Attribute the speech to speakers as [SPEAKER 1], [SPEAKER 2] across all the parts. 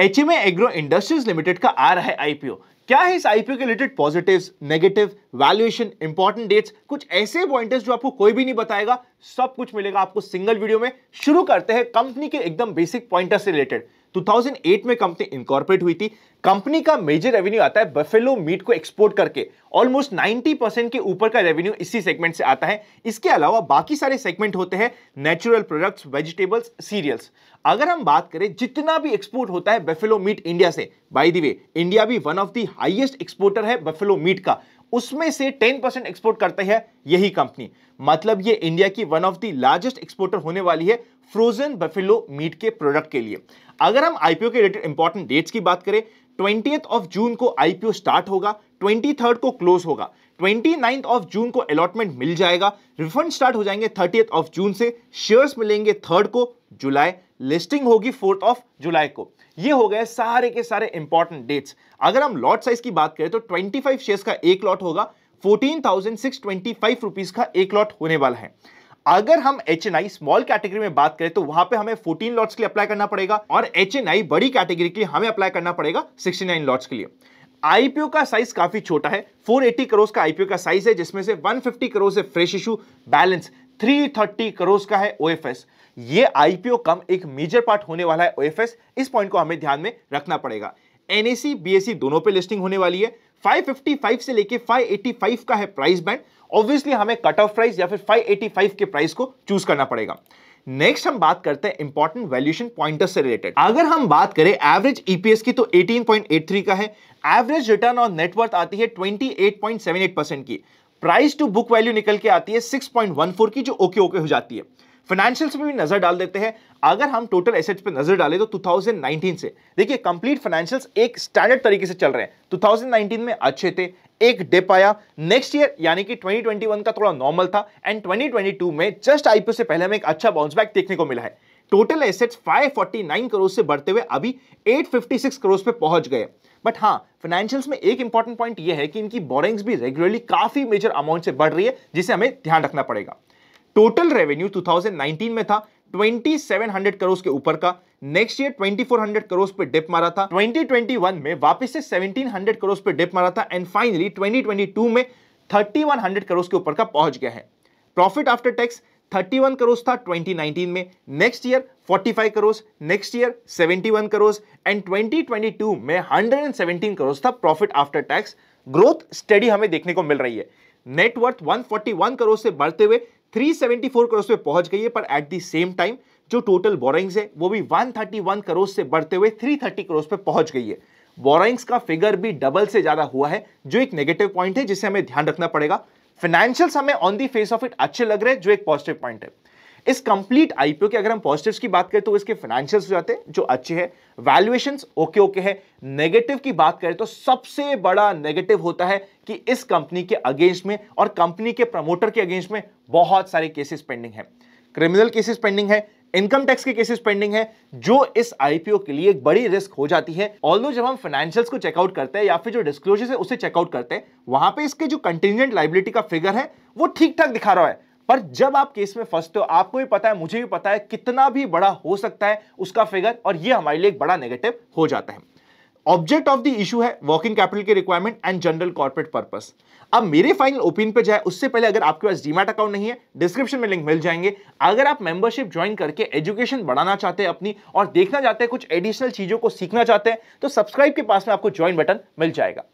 [SPEAKER 1] H M Agro Industries Limited का आ रहा है आईपीओ क्या है इस आईपीओ के related positives negative valuation important dates कुछ ऐसे पॉइंटर्स जो आपको कोई भी नहीं बताएगा सब कुछ मिलेगा आपको सिंगल वीडियो में शुरू करते हैं कंपनी के एकदम बेसिक पॉइंटर्स से रिलेटेड 2008 में कंपनी इनकॉर्पोरेट हुई थी कंपनी का मेजर रेवेन्यू आता है बफेलो मीट को एक्सपोर्ट करके ऑलमोस्ट 90 परसेंट के ऊपर का रेवेन्यू इसी सेगमेंट से आता है इसके अलावा बाकी सारे सेगमेंट होते हैं नेचुरल प्रोडक्ट्स वेजिटेबल्स सीरियल्स अगर हम बात करें जितना भी एक्सपोर्ट होता है बेफेलो मीट इंडिया से बाई दी वे इंडिया भी one of the highest exporter है बेफेलो मीट का उसमें से 10 परसेंट एक्सपोर्ट करती है यही कंपनी मतलब ये इंडिया की one of the largest exporter होने वाली है फ्रोजन बफेलो मीट के प्रोडक्ट के लिए अगर हम आईपीओ के रिलेटेड इंपॉर्टेंट डेट्स की बात करें ट्वेंटी ऑफ जून को आईपीओ स्टार्ट होगा ट्वेंटी को क्लोज होगा ट्वेंटी नाइन्थ ऑफ जून को अलॉटमेंट मिल जाएगा रिफंड स्टार्ट हो जाएंगे थर्टी ऑफ जून से शेयर्स मिलेंगे थर्ड को जुलाई लिस्टिंग होगी फोर्थ ऑफ जुलाई को ये हो गए सारे के सारे इंपॉर्टेंट डेट्स अगर हम लॉट साइज की बात करें तो 25 शेयर्स का एक लॉट होगा fourteen thousand six twenty five rupees का एक लॉट होने वाला है अगर हम H N I small category में बात करें तो वहां पे हमें 14 लॉट्स के लिए अप्लाई करना पड़ेगा और एच एन आई बड़ी कैटेगरी के लिए हमें अप्लाई करना पड़ेगा 69 लॉट्स के लिए आईपीओ का साइज काफी छोटा है 480 करोड़ का आईपीओ का साइज है जिसमें से 150 करोड़ से फ्रेश इशू बैलेंस 330 करोड़ का है ओएफएस ये आईपीओ कम एक मेजर पार्ट होने वाला है ओएफएस इस पॉइंट को हमें ध्यान में रखना पड़ेगा एनएसी बीएसई दोनों पे लिस्टिंग होने वाली है 555 से लेके 585 का है प्राइस बैंड ऑब्वियसली हमें कट ऑफ प्राइस या फिर 585 के प्राइस को चूज करना पड़ेगा नेक्स्ट हम बात करते हैं इंपॉर्टेंट वैल्यूशन पॉइंटर से रिलेटेड अगर हम बात करें एवरेज ईपीएस e की तो 18.83 का है एवरेज रिटर्न ऑन नेटवर्थ आती है 28.78 परसेंट की प्राइस टू बुक वैल्यू निकल के आती है 6.14 की जो ओके ओके हो जाती है फाइनेंशियल्स पे भी नजर डाल देते हैं अगर हम टोटल एसेट्स पे नजर डालें तो 2019 से देखिए कंप्लीट फाइनेंशियल्स एक स्टैंडर्ड तरीके से चल रहे हैं 2019 में अच्छे थे एक डिप आया नेक्स्ट ईयर यानी कि 2021 का थोड़ा नॉर्मल था एंड 2022 में जस्ट आईपीओ से पहले हमें एक अच्छा बाउंस बैक देखने को मिला है टोटल एसेट्स 549 करोड़ से बढ़ते हुए अभी 856 करोड़ पे पहुंच गए बट हाँ फाइनेंशियल्स में एक इंपॉर्टेंट पॉइंट यह है कि इनकी बोरिंग्स भी रेगुलरली काफी मेजर अमाउंट से बढ़ रही है जिसे हमें ध्यान रखना पड़ेगा टोटल रेवेन्यू 2019 में था 2700 करोड़ के ऊपर का नेक्स्ट ईयर 2400 करोड़ पे डिप मारा था 2021 में वापस से 1700 करोड़ पे डिप मारा था एंड फाइनली 2022 में 3100 करोड़ के ऊपर का पहुंच गया है प्रॉफिट आफ्टर टैक्स 31 करोड़ था 2019 में next year 45 crore next year 71 crore and 2022 में 117 करोड़ था profit after tax growth study हमें देखने को मिल रही है नेटवर्थ 141 करोड़ से बढ़ते हुए 374 करोड़ पे पहुंच गई है पर एट द सेम टाइम जो टोटल बोरिंग्स है वो भी 131 करोड़ से बढ़ते हुए 330 करोड़ पे पहुंच गई है बोरिंग्स का फिगर भी डबल से ज्यादा हुआ है जो एक नेगेटिव पॉइंट है जिसे हमें ध्यान रखना पड़ेगा फाइनेंशियल्स हमें on the face of it अच्छे लग रहे हैं जो एक पॉजिटिव पॉइंट है इस कंप्लीट आईपीओ के अगर हम पॉजिटिव्स की बात करें तो इसके फाइनेंशियल्स हो जाते हैं जो अच्छे हैं वैल्यूएशन ओके ओके है नेगेटिव की बात करें तो सबसे बड़ा नेगेटिव होता है कि इस कंपनी के अगेंस्ट में और कंपनी के प्रमोटर के अगेंस्ट में बहुत सारे केसेस पेंडिंग है क्रिमिनल केसेस पेंडिंग है इनकम टैक्स के केसेस पेंडिंग है जो इस आईपीओ के लिए एक बड़ी रिस्क हो जाती है ऑल जब हम फाइनेंशियल्स को चेकआउट करते हैं या फिर जो डिस्क्लोजर्स है उसे चेकआउट करते हैं वहां पे इसके जो कंटिजेंट लाइबिलिटी का फिगर है वो ठीक ठाक दिखा रहा है पर जब आप केस में फंसते हो आपको भी पता है मुझे भी पता है कितना भी बड़ा हो सकता है उसका फिगर और ये हमारे लिए एक बड़ा नेगेटिव हो जाता है ऑब्जेक्ट ऑफ द इशू है वर्किंग कैपिटल की requirement and general corporate purpose अब मेरे फाइनल ओपिनियन पे जाए उससे पहले अगर आपके पास डीमेट अकाउंट नहीं है डिस्क्रिप्शन में लिंक मिल जाएंगे अगर आप मेंबरशिप ज्वाइन करके एजुकेशन बढ़ाना चाहते हैं अपनी और देखना चाहते हैं कुछ एडिशनल चीजों को सीखना चाहते हैं तो सब्सक्राइब के पास में आपको ज्वाइन बटन मिल जाएगा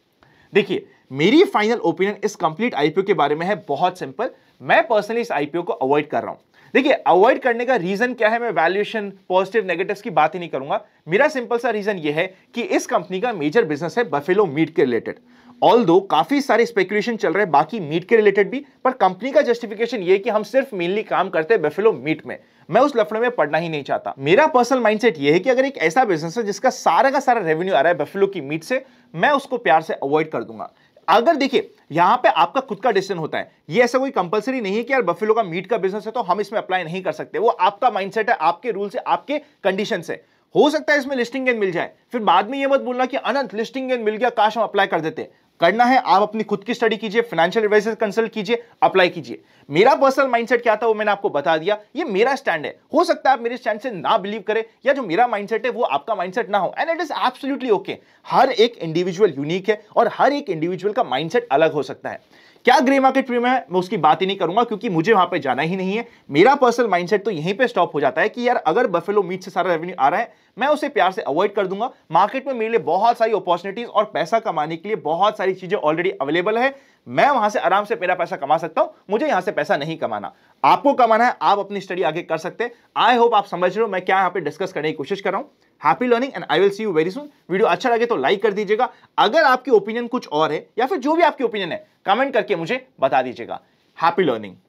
[SPEAKER 1] देखिए मेरी फाइनल ओपिनियन इस कंप्लीट आईपीओ के बारे में है बहुत सिंपल मैं पर्सनली इस आईपीओ को अवॉइड कर रहा हूं देखिए अवॉइड करने का रीजन क्या है मैं वैल्यूएशन पॉजिटिव नेगेटिव्स की बात ही नहीं करूंगा मेरा सिंपल सा रीजन ये है कि इस कंपनी का मेजर बिजनेस है बफेलो मीट के रिलेटेड ऑल दो काफ़ी सारे स्पेकुलेशन चल रहे हैं बाकी मीट के रिलेटेड भी पर कंपनी का जस्टिफिकेशन ये कि हम सिर्फ मेनली काम करते हैं बेफिलो मीट में मैं उस लफड़े में पढ़ना ही नहीं चाहता मेरा पर्सनल माइंडसेट ये है कि अगर एक ऐसा बिजनेस है जिसका सारा का सारा रेवेन्यू आ रहा है बेफिलो की मीट से मैं उसको प्यार से अवॉइड कर दूंगा अगर देखिए यहां पे आपका खुद का डिसीजन होता है ये ऐसा कोई कंपलसरी नहीं है कि यार बफेलो का मीट का बिजनेस है तो हम इसमें अप्लाई नहीं कर सकते वो आपका माइंडसेट है आपके रूल से आपके कंडीशन से हो सकता है इसमें लिस्टिंग गेन मिल जाए फिर बाद में यह मत बोलना कि अनंत लिस्टिंग गेन मिल गया काश हम अप्लाई कर देते करना है आप अपनी खुद की स्टडी कीजिए फाइनेंशियल एडवाइजर कंसल्ट कीजिए अप्लाई कीजिए मेरा पर्सनल माइंडसेट क्या था वो मैंने आपको बता दिया ये मेरा स्टैंड है हो सकता है आप मेरे स्टैंड से ना बिलीव करें या जो मेरा माइंडसेट है वो आपका माइंडसेट ना हो and it is absolutely okay हर एक इंडिविजुअल यूनिक है और हर एक इंडिविजुअल का माइंडसेट अलग हो सकता है क्या ग्रे मार्केट प्रीमियम है मैं उसकी बात ही नहीं करूंगा क्योंकि मुझे वहां पर जाना ही नहीं है मेरा पर्सनल माइंडसेट तो यहीं पे स्टॉप हो जाता है कि यार अगर बफेलो मीट से सारा रेवेन्यू आ रहा है मैं उसे प्यार से अवॉइड कर दूंगा मार्केट में मेरे लिए बहुत सारी अपॉर्चुनिटीज और पैसा कमाने के लिए बहुत सारी चीजें ऑलरेडी अवेलेबल है मैं वहां से आराम से मेरा पैसा कमा सकता हूं मुझे यहां से पैसा नहीं कमाना आपको कमाना है आप अपनी स्टडी आगे कर सकते हैं आई होप आप समझ रहे हो मैं क्या यहां पे डिस्कस करने की कोशिश कर रहा हूं happy learning and I will see you very soon video अच्छा लगे तो लाइक कर दीजिएगा अगर आपकी ओपिनियन कुछ और है या फिर जो भी आपकी ओपिनियन है कमेंट करके मुझे बता दीजिएगा हैप्पी लर्निंग